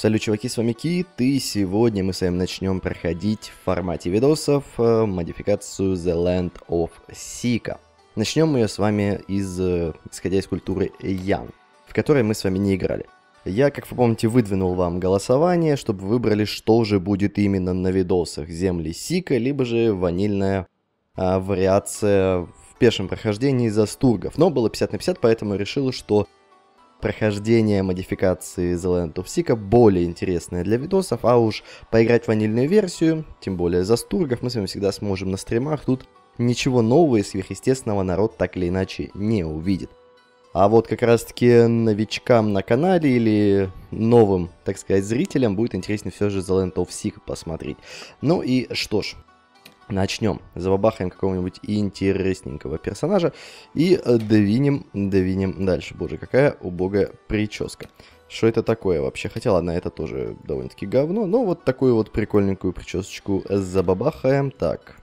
Салют, чуваки, с вами Кит, и сегодня мы с вами начнем проходить в формате видосов э, модификацию The Land of Sika. Начнем мы ее с вами из, э, исходя из культуры Ян, в которой мы с вами не играли. Я, как вы помните, выдвинул вам голосование, чтобы выбрали, что же будет именно на видосах, земли Сика, либо же ванильная э, вариация в пешем прохождении за стургов. Но было 50 на 50, поэтому решил, что прохождение модификации The Land of Seek более интересное для видосов, а уж поиграть в ванильную версию, тем более за стургов, мы с вами всегда сможем на стримах, тут ничего нового и сверхъестественного народ так или иначе не увидит. А вот как раз таки новичкам на канале или новым, так сказать, зрителям будет интереснее все же The Land of Seek посмотреть. Ну и что ж, начнем. Забабахаем какого-нибудь интересненького персонажа и э, двинем, двинем дальше. Боже, какая убогая прическа. Что это такое вообще? Хотя, ладно, это тоже довольно-таки говно, но вот такую вот прикольненькую причесочку забабахаем. Так,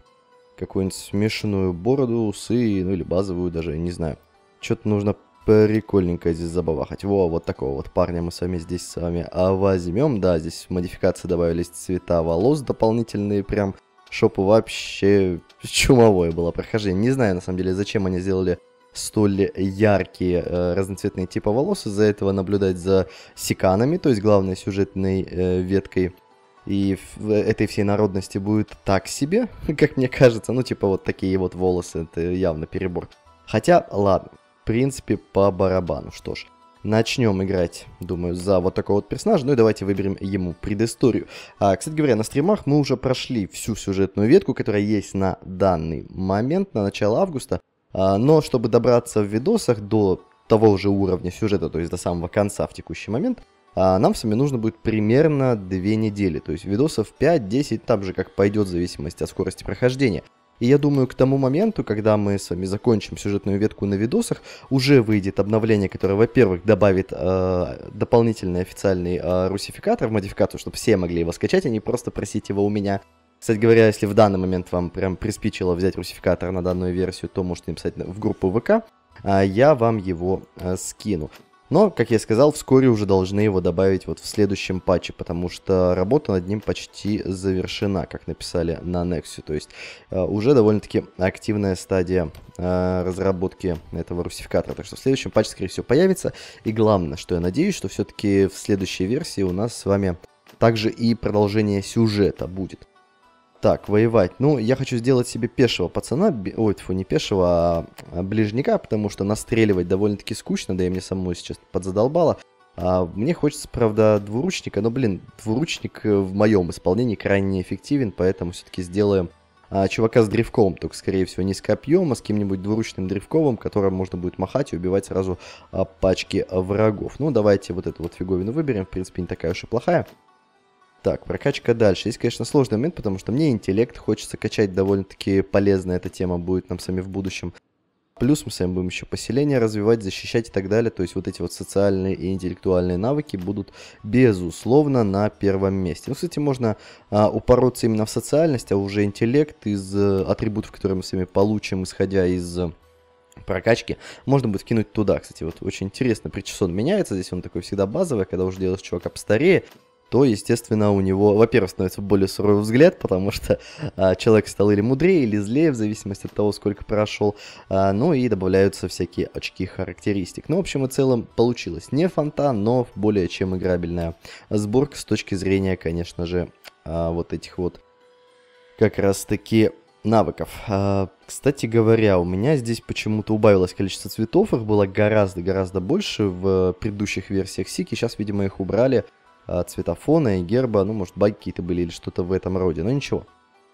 какую-нибудь смешанную бороду, усы, ну или базовую даже, не знаю. Что-то нужно прикольненько здесь забабахать Во, вот такого вот парня мы с вами здесь с вами а, возьмем. Да, здесь в модификации добавились цвета волос дополнительные, прям Шопа вообще чумовое было прохождение. Не знаю, на самом деле, зачем они сделали столь яркие э, разноцветные типы волос. Из-за этого наблюдать за сиканами, то есть главной сюжетной э, веткой и в этой всей народности будет так себе, как мне кажется. Ну, типа, вот такие вот волосы, это явно перебор. Хотя, ладно, в принципе, по барабану, что ж начнем играть, думаю, за вот такого вот персонажа. Ну и давайте выберем ему предысторию. А, кстати говоря, на стримах мы уже прошли всю сюжетную ветку, которая есть на данный момент, на начало августа. А, но чтобы добраться в видосах до того же уровня сюжета, то есть до самого конца в текущий момент, а нам с вами нужно будет примерно две недели. То есть видосов 5-10, там же как пойдет в зависимости от скорости прохождения. И я думаю, к тому моменту, когда мы с вами закончим сюжетную ветку на видосах, уже выйдет обновление, которое, во-первых, добавит э, дополнительный официальный э, русификатор в модификацию, чтобы все могли его скачать, а не просто просить его у меня. Кстати говоря, если в данный момент вам прям приспичило взять русификатор на данную версию, то можете написать в группу ВК, а я вам его э, скину. Но, как я сказал, вскоре уже должны его добавить вот в следующем патче, потому что работа над ним почти завершена, как написали на Nexus. То есть э, уже довольно-таки активная стадия э, разработки этого русификатора. Так что в следующем патче, скорее всего, появится. И главное, что я надеюсь, что все-таки в следующей версии у нас с вами также и продолжение сюжета будет. Так, воевать. Ну, я хочу сделать себе пешего пацана. Ой, тьфу, не пешего, а, а ближника, потому что настреливать довольно-таки скучно, да и мне самому сейчас подзадолбало. А мне хочется, правда, двуручника, но, блин, двуручник э, в моем исполнении крайне неэффективен, поэтому все-таки сделаем а, чувака с древком, только, скорее всего, не с копьем, а с кем нибудь двуручным древковым, которым можно будет махать и убивать сразу а, пачки врагов. Ну, давайте вот эту вот фиговину выберем, в принципе, не такая уж и плохая. Так, прокачка дальше. Есть, конечно, сложный момент, потому что мне интеллект хочется качать довольно-таки полезно. Эта тема будет нам сами в будущем. Плюс мы с вами будем еще поселение развивать, защищать и так далее. То есть вот эти вот социальные и интеллектуальные навыки будут, безусловно, на первом месте. Ну, кстати, можно а, упороться именно в социальность, а уже интеллект из а, атрибутов, которые мы с вами получим, исходя из э, прокачки, можно будет кинуть туда. Кстати, вот очень интересно, причесон меняется, здесь он такой всегда базовый, когда уже делаешь чувака постарее, то, естественно, у него, во-первых, становится более суровый взгляд, потому что а, человек стал или мудрее, или злее, в зависимости от того, сколько прошел, а, ну и добавляются всякие очки характеристик. Ну, в общем и целом, получилось не фонтан, но более чем играбельная сборка с точки зрения, конечно же, а, вот этих вот как раз-таки навыков. А, кстати говоря, у меня здесь почему-то убавилось количество цветов, их было гораздо-гораздо больше в предыдущих версиях Сики, сейчас, видимо, их убрали, а, цветофона и герба, ну, может, баги какие-то были или что-то в этом роде, но ничего.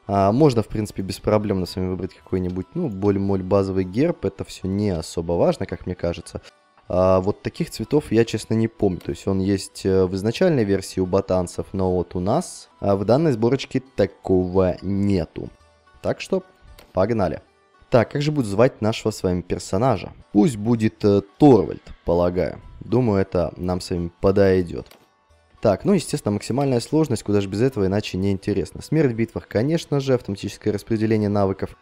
А можно, в принципе, без проблем на сами выбрать какой-нибудь, ну, более моль базовый герб, это все не особо важно, как мне кажется. А вот таких цветов я, честно, не помню. То есть он есть э, в изначальной версии у ботанцев, но вот у нас а, в данной сборочке такого нету. Так что погнали. Так, как же будет звать нашего с вами персонажа? Пусть будет э, Торвальд, полагаю. Думаю, это нам с вами подойдет. Так, ну, естественно, максимальная сложность, куда же без этого, иначе не интересно. Смерть в битвах, конечно же, автоматическое распределение навыков.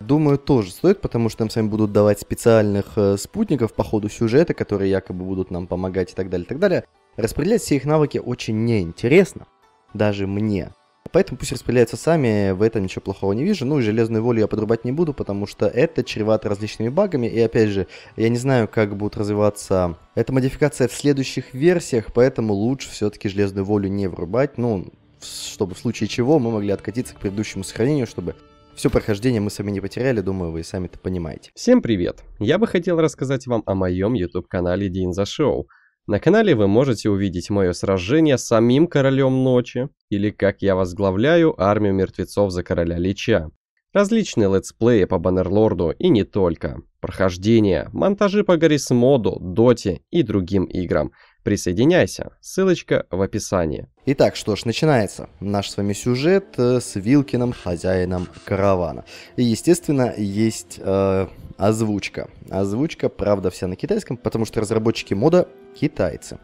Думаю, тоже стоит, потому что нам с вами будут давать специальных э, спутников по ходу сюжета, которые якобы будут нам помогать и так далее, и так далее. Распределять все их навыки очень неинтересно, даже мне. Поэтому пусть распределяются сами, в этом ничего плохого не вижу. Ну и железную волю я подрубать не буду, потому что это чревато различными багами. И опять же, я не знаю, как будут развиваться эта модификация в следующих версиях, поэтому лучше все-таки железную волю не врубать. Ну, чтобы в случае чего мы могли откатиться к предыдущему сохранению, чтобы все прохождение мы сами не потеряли, думаю, вы сами это понимаете. Всем привет! Я бы хотел рассказать вам о моем YouTube-канале Динза Шоу, на канале вы можете увидеть мое сражение с самим Королем Ночи, или как я возглавляю армию мертвецов за Короля Лича, различные летсплеи по Баннерлорду и не только, прохождения, монтажи по Гаррис моду, Доте и другим играм, Присоединяйся, ссылочка в описании. Итак, что ж, начинается наш с вами сюжет э, с Вилкиным, хозяином каравана. И, естественно, есть э, озвучка. Озвучка, правда, вся на китайском, потому что разработчики мода китайцы.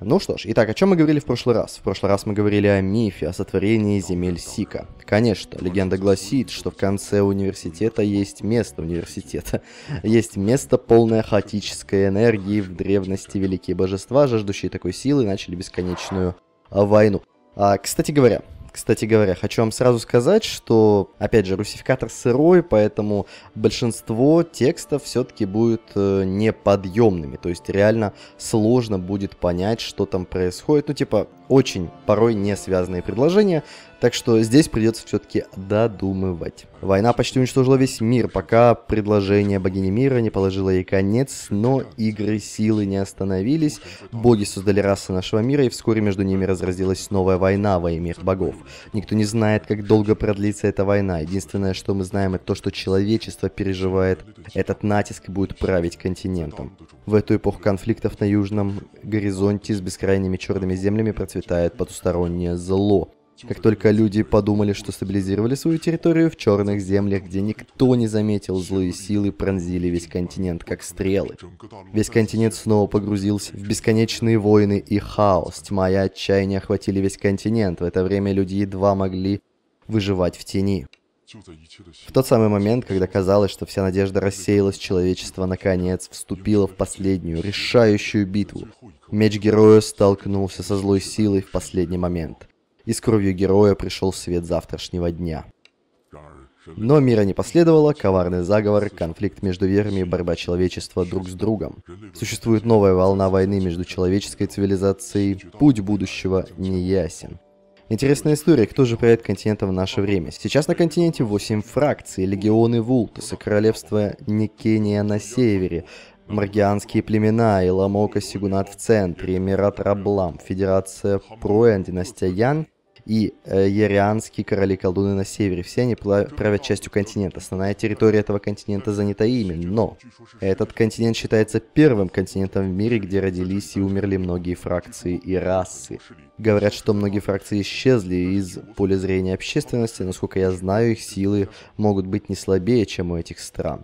Ну что ж, итак, о чем мы говорили в прошлый раз? В прошлый раз мы говорили о мифе, о сотворении земель Сика. Конечно, легенда гласит, что в конце университета есть место университета. Есть место, полное хаотической энергии, в древности великие божества, жаждущие такой силы, начали бесконечную а, войну. А, кстати говоря, кстати говоря, хочу вам сразу сказать, что, опять же, русификатор сырой, поэтому большинство текстов все-таки будет э, неподъемными, то есть реально сложно будет понять, что там происходит. Ну, типа, очень порой не связанные предложения, так что здесь придется все-таки додумывать. Война почти уничтожила весь мир, пока предложение богини мира не положило ей конец, но игры силы не остановились. Боги создали расы нашего мира, и вскоре между ними разразилась новая война во имя их богов. Никто не знает, как долго продлится эта война. Единственное, что мы знаем, это то, что человечество переживает этот натиск и будет править континентом. В эту эпоху конфликтов на южном горизонте с бескрайними черными землями процветает потустороннее зло. Как только люди подумали, что стабилизировали свою территорию в черных землях, где никто не заметил злые силы, пронзили весь континент как стрелы. Весь континент снова погрузился в бесконечные войны и хаос. Тьма и отчаяние охватили весь континент. В это время люди едва могли выживать в тени. В тот самый момент, когда казалось, что вся надежда рассеялась, человечество наконец вступило в последнюю, решающую битву. Меч героя столкнулся со злой силой в последний момент и с кровью героя пришел свет завтрашнего дня. Но мира не последовало, коварный заговор, конфликт между верами борьба человечества друг с другом. Существует новая волна войны между человеческой цивилизацией, путь будущего не ясен. Интересная история, кто же правит континентом в наше время. Сейчас на континенте 8 фракций, легионы Вултуса, королевство Никения на севере, Маргианские племена, Иламока Сигунат в центре, Эмират Раблам, Федерация Пруэн, династия Ян и ярианские э, короли-колдуны на севере. Все они правят частью континента. Основная территория этого континента занята ими, но этот континент считается первым континентом в мире, где родились и умерли многие фракции и расы. Говорят, что многие фракции исчезли из поля зрения общественности, насколько я знаю, их силы могут быть не слабее, чем у этих стран.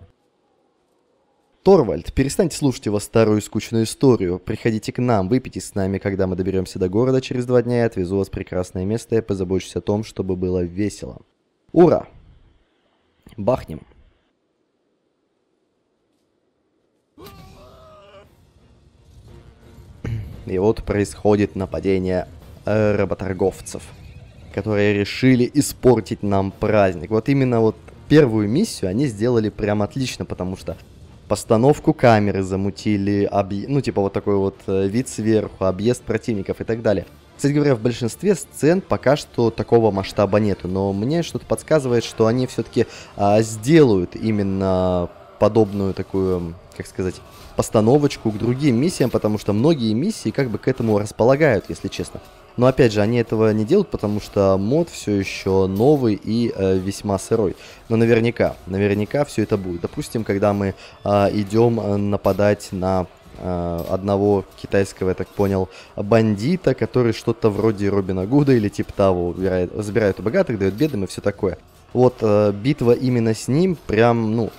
Торвальд, перестаньте слушать его старую скучную историю. Приходите к нам, выпейте с нами, когда мы доберемся до города через два дня, я отвезу вас в прекрасное место и позабочусь о том, чтобы было весело. Ура! Бахнем. И вот происходит нападение э, работорговцев, которые решили испортить нам праздник. Вот именно вот первую миссию они сделали прям отлично, потому что постановку камеры замутили, объ... ну, типа вот такой вот э, вид сверху, объезд противников и так далее. Кстати говоря, в большинстве сцен пока что такого масштаба нету, но мне что-то подсказывает, что они все-таки а, сделают именно подобную такую, как сказать, постановочку к другим миссиям, потому что многие миссии как бы к этому располагают, если честно. Но опять же, они этого не делают, потому что мод все еще новый и э, весьма сырой. Но наверняка, наверняка все это будет. Допустим, когда мы а, э, идем нападать на э, одного китайского, я так понял, бандита, который что-то вроде Робина Гуда или типа того убирает, забирает у богатых, дает бедным и все такое. Вот э, битва именно с ним прям, ну,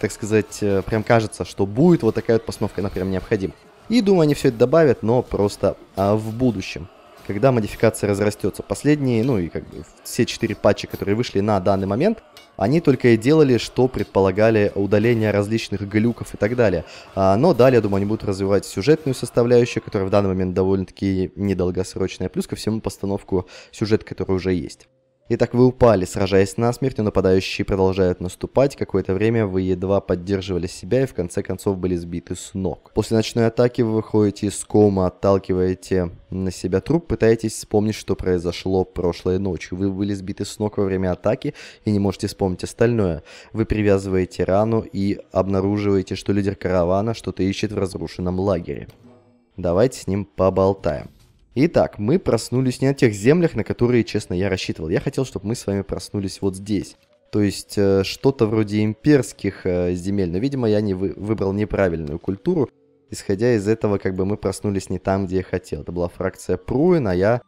так сказать, э, прям кажется, что будет вот такая вот постановка, она прям необходима. И думаю, они все это добавят, но просто а, в будущем когда модификация разрастется. Последние, ну и как бы все четыре патча, которые вышли на данный момент, они только и делали, что предполагали удаление различных глюков и так далее. А, но далее, я думаю, они будут развивать сюжетную составляющую, которая в данный момент довольно-таки недолгосрочная, плюс ко всему постановку сюжет, который уже есть. Итак, вы упали, сражаясь насмерть, но нападающие продолжают наступать. Какое-то время вы едва поддерживали себя и в конце концов были сбиты с ног. После ночной атаки вы выходите из кома, отталкиваете на себя труп, пытаетесь вспомнить, что произошло прошлой ночью. Вы были сбиты с ног во время атаки и не можете вспомнить остальное. Вы привязываете рану и обнаруживаете, что лидер каравана что-то ищет в разрушенном лагере. Давайте с ним поболтаем. Итак, мы проснулись не на тех землях, на которые, честно, я рассчитывал. Я хотел, чтобы мы с вами проснулись вот здесь. То есть э, что-то вроде имперских э, земель. Но, видимо, я не вы, выбрал неправильную культуру. Исходя из этого, как бы мы проснулись не там, где я хотел. Это была фракция Пруин, а я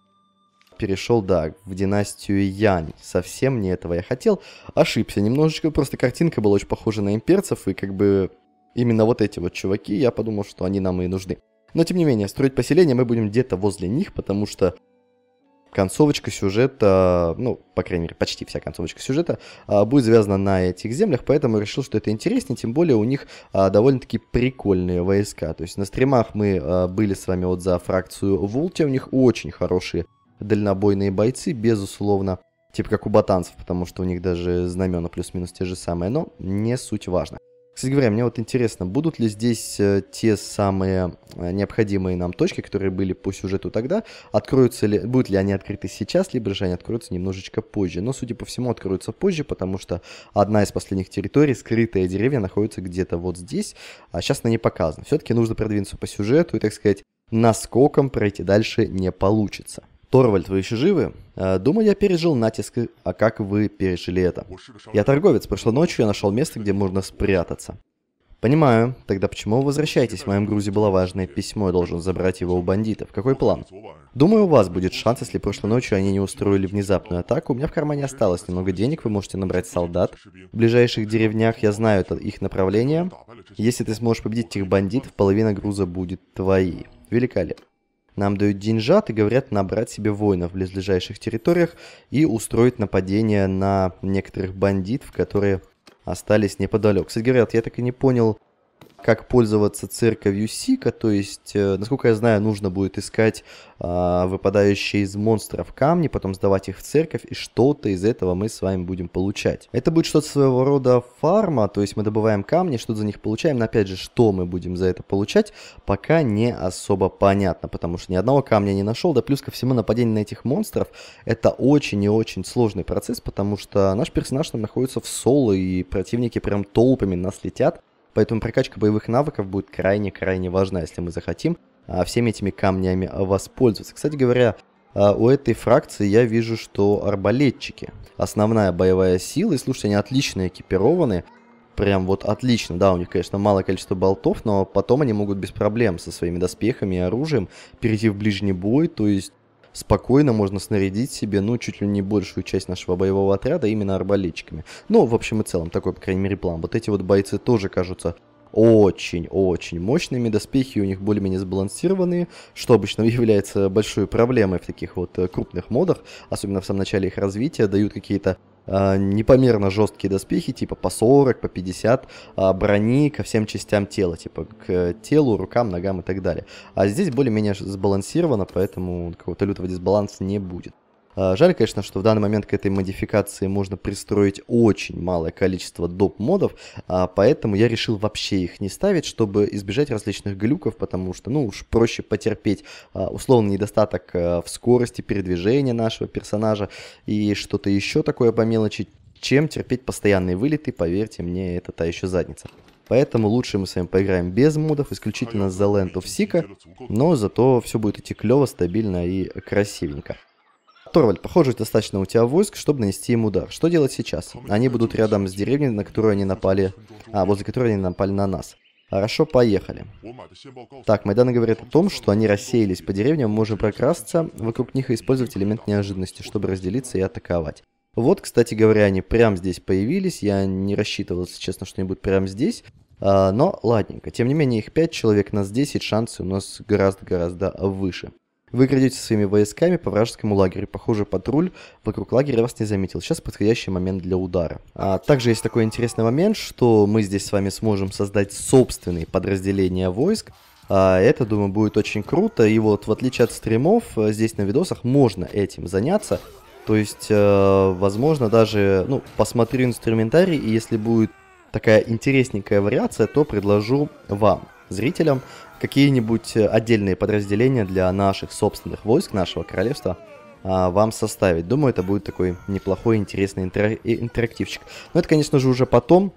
перешел, да, в династию Янь. Совсем не этого я хотел. Ошибся немножечко, просто картинка была очень похожа на имперцев, и как бы именно вот эти вот чуваки, я подумал, что они нам и нужны. Но тем не менее, строить поселение мы будем где-то возле них, потому что концовочка сюжета, ну, по крайней мере, почти вся концовочка сюжета а, будет завязана на этих землях, поэтому решил, что это интереснее, тем более у них а, довольно-таки прикольные войска. То есть на стримах мы а, были с вами вот за фракцию Вулти, у них очень хорошие дальнобойные бойцы, безусловно, типа как у ботанцев, потому что у них даже знамена плюс-минус те же самые, но не суть важно. Кстати говоря, мне вот интересно, будут ли здесь э, те самые э, необходимые нам точки, которые были по сюжету тогда, откроются ли, будут ли они открыты сейчас, либо же они откроются немножечко позже. Но, судя по всему, откроются позже, потому что одна из последних территорий, скрытая деревья, находится где-то вот здесь, а сейчас она не показана. Все-таки нужно продвинуться по сюжету и, так сказать, наскоком пройти дальше не получится. Торвальд, вы еще живы? А, думаю, я пережил натиск, а как вы пережили это? Я торговец, прошлой ночью я нашел место, где можно спрятаться. Понимаю. Тогда почему вы возвращаетесь? В моем грузе было важное письмо, я должен забрать его у бандитов. Какой план? Думаю, у вас будет шанс, если прошлой ночью они не устроили внезапную атаку. У меня в кармане осталось немного денег, вы можете набрать солдат. В ближайших деревнях я знаю это их направление. Если ты сможешь победить этих бандитов, половина груза будет твоей. Великолепно. Нам дают деньжат и говорят набрать себе воинов в близлежащих территориях и устроить нападение на некоторых бандитов, которые остались неподалеку. Кстати говоря, я так и не понял, как пользоваться церковью Сика, то есть, э, насколько я знаю, нужно будет искать э, выпадающие из монстров камни, потом сдавать их в церковь, и что-то из этого мы с вами будем получать. Это будет что-то своего рода фарма, то есть мы добываем камни, что-то за них получаем, но опять же, что мы будем за это получать, пока не особо понятно, потому что ни одного камня не нашел, да плюс ко всему нападение на этих монстров, это очень и очень сложный процесс, потому что наш персонаж там находится в соло, и противники прям толпами нас летят, Поэтому прокачка боевых навыков будет крайне-крайне важна, если мы захотим а, всеми этими камнями воспользоваться. Кстати говоря, а, у этой фракции я вижу, что арбалетчики. Основная боевая сила, и слушайте, они отлично экипированы. Прям вот отлично, да, у них, конечно, малое количество болтов, но потом они могут без проблем со своими доспехами и оружием перейти в ближний бой, то есть спокойно можно снарядить себе, ну, чуть ли не большую часть нашего боевого отряда именно арбалетчиками. Ну, в общем и целом, такой, по крайней мере, план. Вот эти вот бойцы тоже кажутся очень-очень мощными, доспехи у них более-менее сбалансированные, что обычно является большой проблемой в таких вот э, крупных модах, особенно в самом начале их развития, дают какие-то а, непомерно жесткие доспехи, типа по 40, по 50 а, брони ко всем частям тела, типа к телу, рукам, ногам и так далее. А здесь более-менее сбалансировано, поэтому какого-то лютого дисбаланса не будет. А, жаль, конечно, что в данный момент к этой модификации можно пристроить очень малое количество доп-модов, а поэтому я решил вообще их не ставить, чтобы избежать различных глюков, потому что, ну, уж проще потерпеть а, условный недостаток в скорости передвижения нашего персонажа и что-то еще такое по мелочи, чем терпеть постоянные вылеты, поверьте мне, это та еще задница. Поэтому лучше мы с вами поиграем без модов, исключительно за Land of Seek, но зато все будет идти клево, стабильно и красивенько. Торвальд, похоже, достаточно у тебя войск, чтобы нанести им удар. Что делать сейчас? Они будут рядом с деревней, на которую они напали... А, возле которой они напали на нас. Хорошо, поехали. Так, Майдан говорит о том, что они рассеялись по деревням, мы можем прокрасться вокруг них и использовать элемент неожиданности, чтобы разделиться и атаковать. Вот, кстати говоря, они прямо здесь появились, я не рассчитывал, если честно, что они будут прямо здесь, а, но ладненько. Тем не менее, их 5 человек, нас 10, шансы у нас гораздо-гораздо выше. Выглядите своими войсками по вражескому лагерю. Похоже, патруль вокруг лагеря вас не заметил. Сейчас подходящий момент для удара. А также есть такой интересный момент, что мы здесь с вами сможем создать собственные подразделения войск. А это, думаю, будет очень круто. И вот, в отличие от стримов, э, здесь на видосах можно этим заняться. То есть, э, возможно, даже, ну, посмотрю инструментарий, и если будет такая интересненькая вариация, то предложу вам, зрителям, какие-нибудь э, отдельные подразделения для наших собственных войск, нашего королевства а, вам составить. Думаю, это будет такой неплохой, интересный интер интерактивчик. Но это, конечно же, уже потом,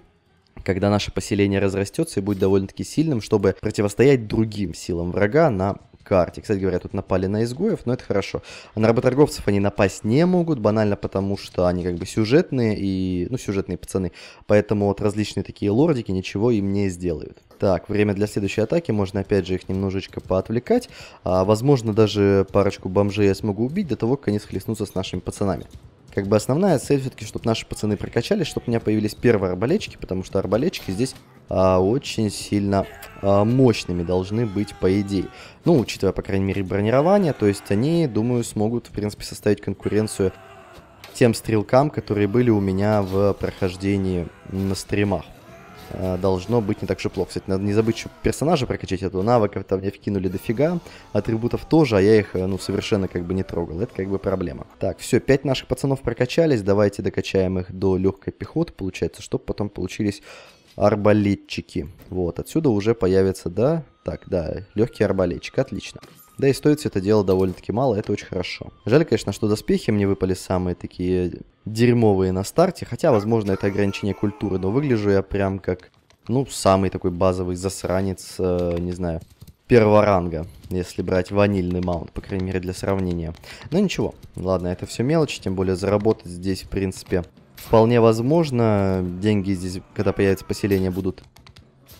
когда наше поселение разрастется и будет довольно-таки сильным, чтобы противостоять другим силам врага на карте. Кстати говоря, тут напали на изгоев, но это хорошо. А на работорговцев они напасть не могут, банально потому, что они как бы сюжетные и, ну, сюжетные пацаны. Поэтому вот различные такие лордики ничего им не сделают. Так, время для следующей атаки, можно опять же их немножечко поотвлекать. А, возможно, даже парочку бомжей я смогу убить до того, как они схлестнутся с нашими пацанами как бы основная цель все-таки, чтобы наши пацаны прокачались, чтобы у меня появились первые арбалетчики, потому что арбалетчики здесь а, очень сильно а, мощными должны быть, по идее. Ну, учитывая, по крайней мере, бронирование, то есть они, думаю, смогут, в принципе, составить конкуренцию тем стрелкам, которые были у меня в прохождении на стримах. Э, должно быть не так же плохо. Кстати, надо не забыть еще персонажа прокачать, этого навыков там мне вкинули дофига, атрибутов тоже, а я их, э, ну, совершенно как бы не трогал, это как бы проблема. Так, все, пять наших пацанов прокачались, давайте докачаем их до легкой пехоты, получается, чтобы потом получились арбалетчики. Вот, отсюда уже появится, да, так, да, легкий арбалетчик, отлично. Да и стоит все это дело довольно-таки мало, это очень хорошо. Жаль, конечно, что доспехи мне выпали самые такие дерьмовые на старте, хотя, возможно, это ограничение культуры, но выгляжу я прям как, ну, самый такой базовый засранец, э, не знаю, первого ранга, если брать ванильный маунт, по крайней мере, для сравнения. Но ну, ничего, ладно, это все мелочи, тем более заработать здесь, в принципе, вполне возможно. Деньги здесь, когда появится поселение, будут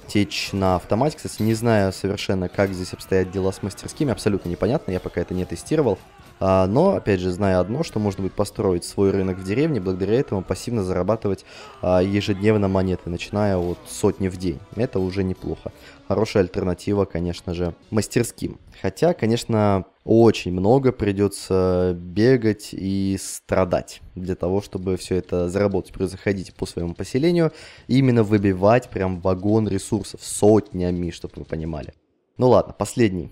течь на автомате. Кстати, не знаю совершенно, как здесь обстоят дела с мастерскими, абсолютно непонятно, я пока это не тестировал. А, но, опять же, знаю одно, что можно будет построить свой рынок в деревне, благодаря этому пассивно зарабатывать а, ежедневно монеты, начиная от сотни в день. Это уже неплохо хорошая альтернатива, конечно же, мастерским. Хотя, конечно, очень много придется бегать и страдать для того, чтобы все это заработать. Плюс заходите по своему поселению, именно выбивать прям вагон ресурсов сотнями, чтобы вы понимали. Ну ладно, последний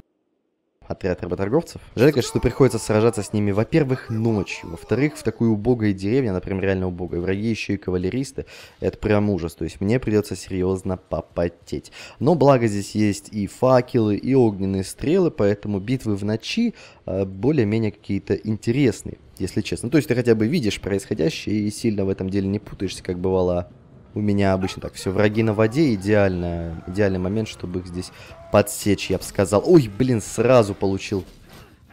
отряд работорговцев. Жаль, конечно, что приходится сражаться с ними, во-первых, ночью, во-вторых, в такой убогой деревне, она прям реально убогая, враги еще и кавалеристы, это прям ужас, то есть мне придется серьезно попотеть. Но благо здесь есть и факелы, и огненные стрелы, поэтому битвы в ночи э, более-менее какие-то интересные, если честно. Ну, то есть ты хотя бы видишь происходящее и сильно в этом деле не путаешься, как бывало у меня обычно так все враги на воде, идеально, идеальный момент, чтобы их здесь подсечь, я бы сказал. Ой, блин, сразу получил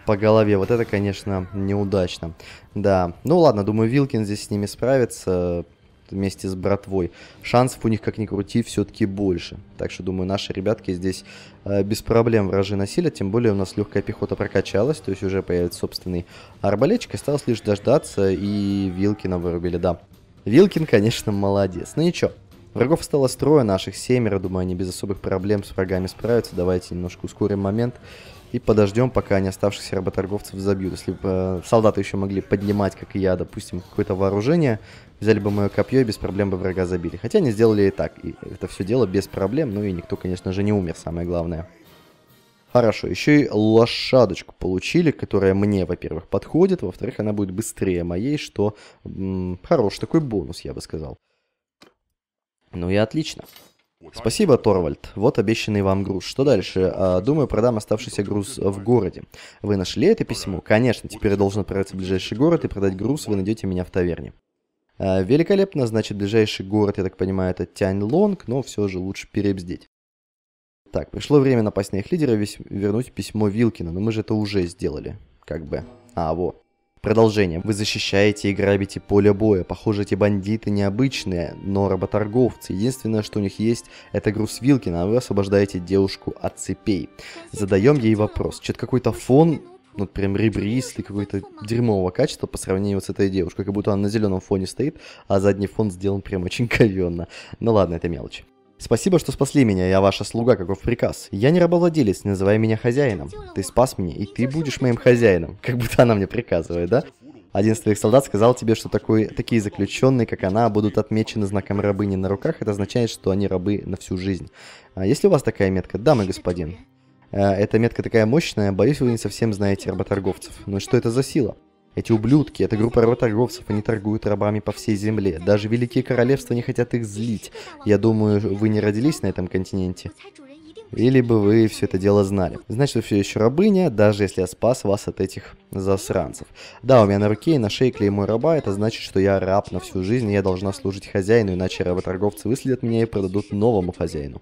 по голове. Вот это, конечно, неудачно. Да, ну ладно, думаю, Вилкин здесь с ними справится э, вместе с братвой. Шансов у них, как ни крути, все-таки больше. Так что, думаю, наши ребятки здесь э, без проблем вражи носили Тем более у нас легкая пехота прокачалась, то есть уже появится собственный арбалетчик. Осталось лишь дождаться, и Вилкина вырубили, да. Вилкин, конечно, молодец. Ну ничего, Врагов стало строе наших семеро, думаю, они без особых проблем с врагами справятся. Давайте немножко ускорим момент и подождем, пока они оставшихся работорговцев забьют. Если бы э, солдаты еще могли поднимать, как и я, допустим, какое-то вооружение, взяли бы мое копье и без проблем бы врага забили. Хотя они сделали и так, и это все дело без проблем, ну и никто, конечно же, не умер, самое главное. Хорошо, еще и лошадочку получили, которая мне, во-первых, подходит, во-вторых, она будет быстрее моей, что м, хороший такой бонус, я бы сказал. Ну и отлично. Спасибо, Торвальд. Вот обещанный вам груз. Что дальше? А, думаю, продам оставшийся груз в городе. Вы нашли это письмо? Конечно, теперь я должен отправиться в ближайший город и продать груз, вы найдете меня в таверне. А, великолепно, значит, ближайший город, я так понимаю, это Тянь-Лонг, но все же лучше перебздеть. Так, пришло время напасть на их лидера и вернуть письмо Вилкина, но мы же это уже сделали, как бы. А, во. Продолжение. Вы защищаете и грабите поле боя. Похоже, эти бандиты необычные, но работорговцы. Единственное, что у них есть, это груз Вилкина, а вы освобождаете девушку от цепей. Задаем ей вопрос. Чё-то какой-то фон, ну, прям ребристый, какой-то дерьмового качества по сравнению вот с этой девушкой. Как будто она на зеленом фоне стоит, а задний фон сделан прям очень ковенно. Ну ладно, это мелочи. Спасибо, что спасли меня, я ваша слуга, каков приказ. Я не рабовладелец, не называй меня хозяином. Ты спас меня, и ты будешь моим хозяином. Как будто она мне приказывает, да? Один из твоих солдат сказал тебе, что такой, такие заключенные, как она, будут отмечены знаком рабыни на руках. Это означает, что они рабы на всю жизнь. А есть ли у вас такая метка? Да, мой господин. Э, эта метка такая мощная, боюсь, вы не совсем знаете работорговцев. Но ну что это за сила? Эти ублюдки, эта группа работорговцев, они торгуют рабами по всей земле. Даже великие королевства не хотят их злить. Я думаю, вы не родились на этом континенте. Или бы вы все это дело знали. Значит, вы все еще рабыня, даже если я спас вас от этих засранцев. Да, у меня на руке и на шее клеймо раба, это значит, что я раб на всю жизнь, и я должна служить хозяину, иначе работорговцы выследят меня и продадут новому хозяину.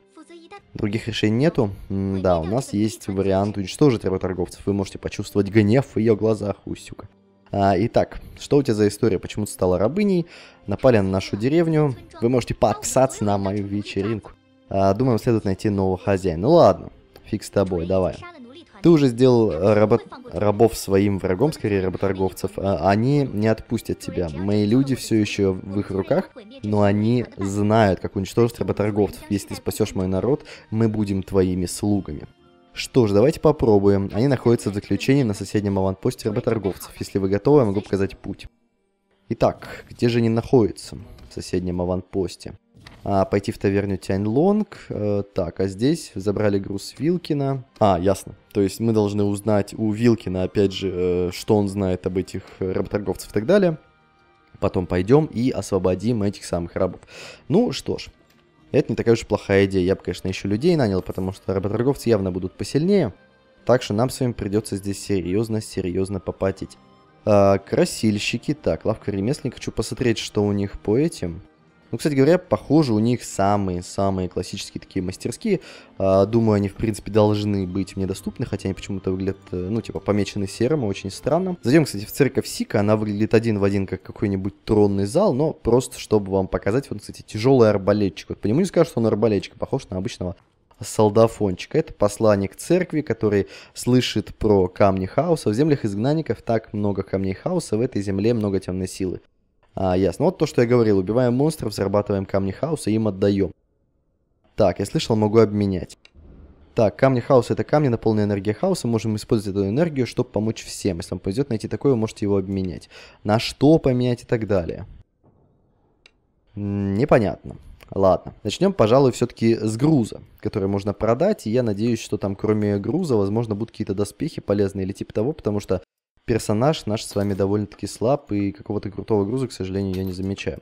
Других решений нету. М да, у нас есть вариант уничтожить работорговцев. Вы можете почувствовать гнев в ее глазах, Усюка. А, итак, что у тебя за история? Почему ты стала рабыней? Напали на нашу деревню. Вы можете подписаться на мою вечеринку. А, думаю, следует найти нового хозяина. Ну ладно, фиг с тобой, давай. Ты уже сделал э, рабо рабов своим врагом, скорее работорговцев. А они не отпустят тебя. Мои люди все еще в их руках, но они знают, как уничтожить работорговцев. Если ты спасешь мой народ, мы будем твоими слугами. Что ж, давайте попробуем. Они находятся в заключении на соседнем аванпосте работорговцев. Если вы готовы, я могу показать путь. Итак, где же они находятся в соседнем аванпосте? А, пойти в таверню Тянь-Лонг. Э, так, а здесь забрали груз Вилкина. А, ясно. То есть мы должны узнать у Вилкина, опять же, э, что он знает об этих работорговцах и так далее. Потом пойдем и освободим этих самых рабов. Ну что ж, это не такая уж плохая идея. Я бы, конечно, еще людей нанял, потому что работорговцы явно будут посильнее. Так что нам с вами придется здесь серьезно-серьезно попатить. А, красильщики. Так, лавка ремесленника. Хочу посмотреть, что у них по этим. Ну, кстати говоря, похоже, у них самые-самые классические такие мастерские. А, думаю, они, в принципе, должны быть мне доступны, хотя они почему-то выглядят, э, ну, типа, помечены серым, очень странно. Зайдем, кстати, в церковь Сика, она выглядит один в один, как какой-нибудь тронный зал, но просто, чтобы вам показать, вот, кстати, тяжелый арбалетчик. Вот по нему не скажешь, что он арбалетчик, а похож на обычного солдафончика. Это посланник церкви, который слышит про камни хаоса. В землях изгнанников так много камней хаоса, в этой земле много темной силы. А, ясно. Вот то, что я говорил. Убиваем монстров, зарабатываем камни хаоса, им отдаем. Так, я слышал, могу обменять. Так, камни хаоса это камни, наполненные энергией хаоса. Можем использовать эту энергию, чтобы помочь всем. Если вам повезет найти такое, вы можете его обменять. На что поменять и так далее. Непонятно. Ладно, начнем, пожалуй, все-таки с груза, который можно продать, и я надеюсь, что там кроме груза, возможно, будут какие-то доспехи полезные или типа того, потому что персонаж наш с вами довольно-таки слаб, и какого-то крутого груза, к сожалению, я не замечаю.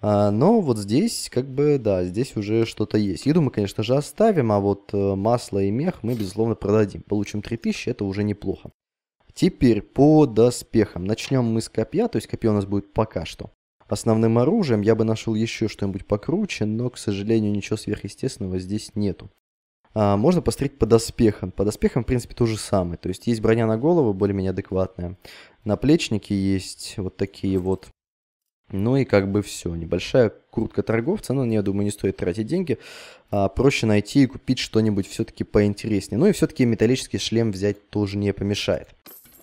А, но вот здесь, как бы, да, здесь уже что-то есть. Еду мы, конечно же, оставим, а вот э, масло и мех мы, безусловно, продадим. Получим 3000, это уже неплохо. Теперь по доспехам. Начнем мы с копья, то есть копье у нас будет пока что. Основным оружием я бы нашел еще что-нибудь покруче, но, к сожалению, ничего сверхъестественного здесь нету. А, можно посмотреть по доспехам. По доспехам, в принципе, то же самое. То есть есть броня на голову, более-менее адекватная. Наплечники есть вот такие вот. Ну и как бы все. Небольшая куртка торговца, но я думаю, не стоит тратить деньги. А, проще найти и купить что-нибудь все-таки поинтереснее. Ну и все-таки металлический шлем взять тоже не помешает.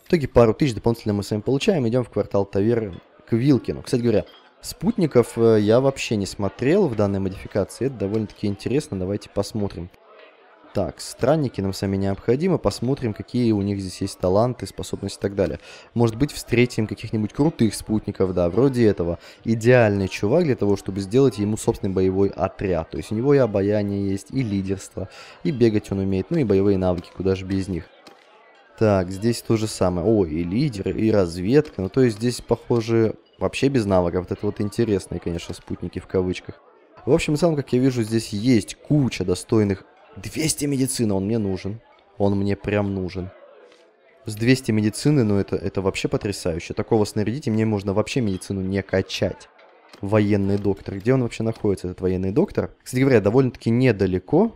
В итоге пару тысяч дополнительно мы с вами получаем. Идем в квартал Таверы к Вилкину. Кстати говоря, спутников э, я вообще не смотрел в данной модификации. Это довольно-таки интересно. Давайте посмотрим. Так, странники нам сами необходимы. Посмотрим, какие у них здесь есть таланты, способности и так далее. Может быть, встретим каких-нибудь крутых спутников, да, вроде этого. Идеальный чувак для того, чтобы сделать ему собственный боевой отряд. То есть у него и обаяние есть, и лидерство, и бегать он умеет, ну и боевые навыки, куда же без них. Так, здесь то же самое. О, и лидер, и разведка. Ну, то есть здесь, похоже, вообще без навыков. Вот это вот интересные, конечно, спутники в кавычках. В общем и целом, как я вижу, здесь есть куча достойных 200 медицины, он мне нужен. Он мне прям нужен. С 200 медицины, ну это, это вообще потрясающе. Такого снарядить и мне можно вообще медицину не качать. Военный доктор. Где он вообще находится, этот военный доктор? Кстати говоря, довольно-таки недалеко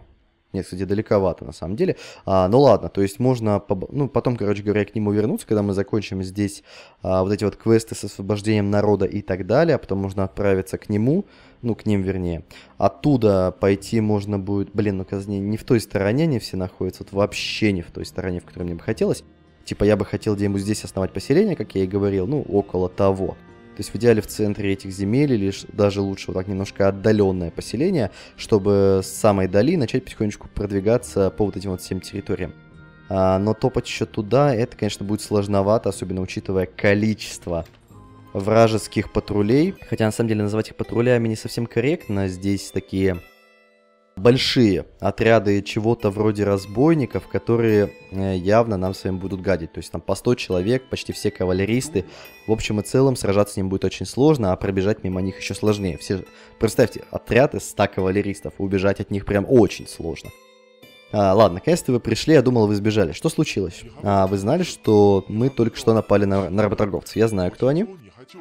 нет, кстати, далековато на самом деле. А, ну ладно, то есть можно, ну потом, короче говоря, к нему вернуться, когда мы закончим здесь а, вот эти вот квесты с освобождением народа и так далее, а потом можно отправиться к нему, ну к ним вернее. Оттуда пойти можно будет, блин, ну казни не в той стороне не все находятся, вот вообще не в той стороне, в которой мне бы хотелось. Типа я бы хотел где-нибудь здесь основать поселение, как я и говорил, ну около того. То есть в идеале в центре этих земель или даже лучше вот так немножко отдаленное поселение, чтобы с самой дали начать потихонечку продвигаться по вот этим вот всем территориям. А, но топать еще туда, это, конечно, будет сложновато, особенно учитывая количество вражеских патрулей. Хотя, на самом деле, называть их патрулями не совсем корректно. Здесь такие большие отряды чего-то вроде разбойников, которые э, явно нам с вами будут гадить. То есть там по 100 человек, почти все кавалеристы. В общем и целом сражаться с ним будет очень сложно, а пробежать мимо них еще сложнее. Все... Представьте, отряд из 100 кавалеристов, убежать от них прям очень сложно. А, ладно, наконец-то вы пришли, я думал, вы сбежали. Что случилось? А, вы знали, что мы только что напали на, на работорговцев? Я знаю, кто они.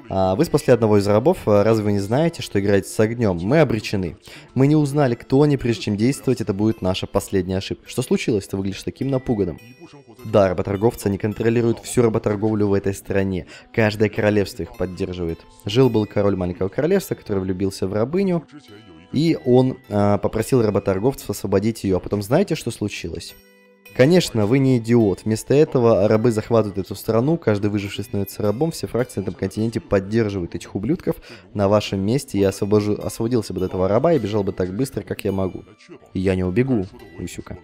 А вы спасли одного из рабов, а, разве вы не знаете, что играть с огнем? Мы обречены. Мы не узнали, кто они, прежде чем действовать, это будет наша последняя ошибка. Что случилось? Ты выглядишь таким напуганным. Да, работорговцы, не контролируют всю работорговлю в этой стране. Каждое королевство их поддерживает. Жил-был король маленького королевства, который влюбился в рабыню, и он э, попросил работорговцев освободить ее. А потом знаете, что случилось? Конечно, вы не идиот. Вместо этого рабы захватывают эту страну, каждый выживший становится рабом, все фракции на этом континенте поддерживают этих ублюдков. На вашем месте я освобожу, освободился бы от этого раба и бежал бы так быстро, как я могу. И я не убегу, Усюка.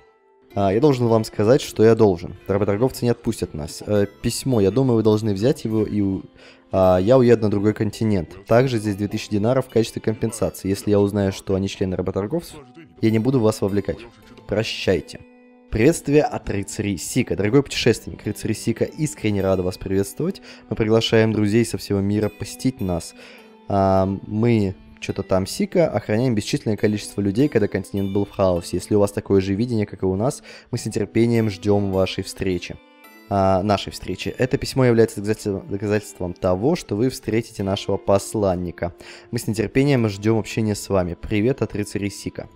А, я должен вам сказать, что я должен. Работорговцы не отпустят нас. Э, письмо, я думаю, вы должны взять его и... А, я уеду на другой континент. Также здесь 2000 динаров в качестве компенсации. Если я узнаю, что они члены работорговцев, я не буду вас вовлекать. Прощайте. Приветствие от рыцарей Сика. Дорогой путешественник, рыцари Сика искренне рада вас приветствовать. Мы приглашаем друзей со всего мира посетить нас. А, мы что-то там Сика, охраняем бесчисленное количество людей, когда континент был в хаосе. Если у вас такое же видение, как и у нас, мы с нетерпением ждем вашей встречи а, нашей встречи. Это письмо является доказательством того, что вы встретите нашего посланника. Мы с нетерпением ждем общения с вами. Привет от рыцарей Сика.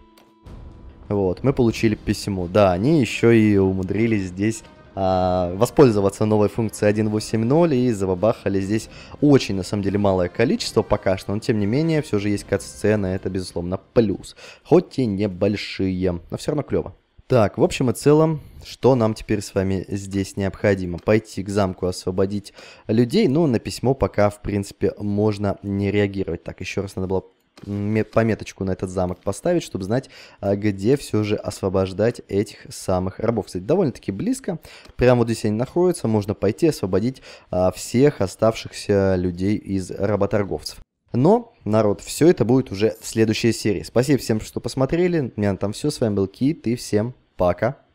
Вот, мы получили письмо. Да, они еще и умудрились здесь а, воспользоваться новой функцией 1.8.0 и забабахали здесь очень, на самом деле, малое количество пока что, но тем не менее, все же есть кат-сцены, это, безусловно, плюс. Хоть и небольшие, но все равно клево. Так, в общем и целом, что нам теперь с вами здесь необходимо? Пойти к замку, освободить людей, ну, на письмо пока, в принципе, можно не реагировать. Так, еще раз надо было пометочку на этот замок поставить, чтобы знать, а, где все же освобождать этих самых рабов. Кстати, довольно-таки близко. Прямо вот здесь они находятся. Можно пойти освободить а, всех оставшихся людей из работорговцев. Но, народ, все это будет уже в следующей серии. Спасибо всем, что посмотрели. У меня там все. С вами был Кит и всем пока.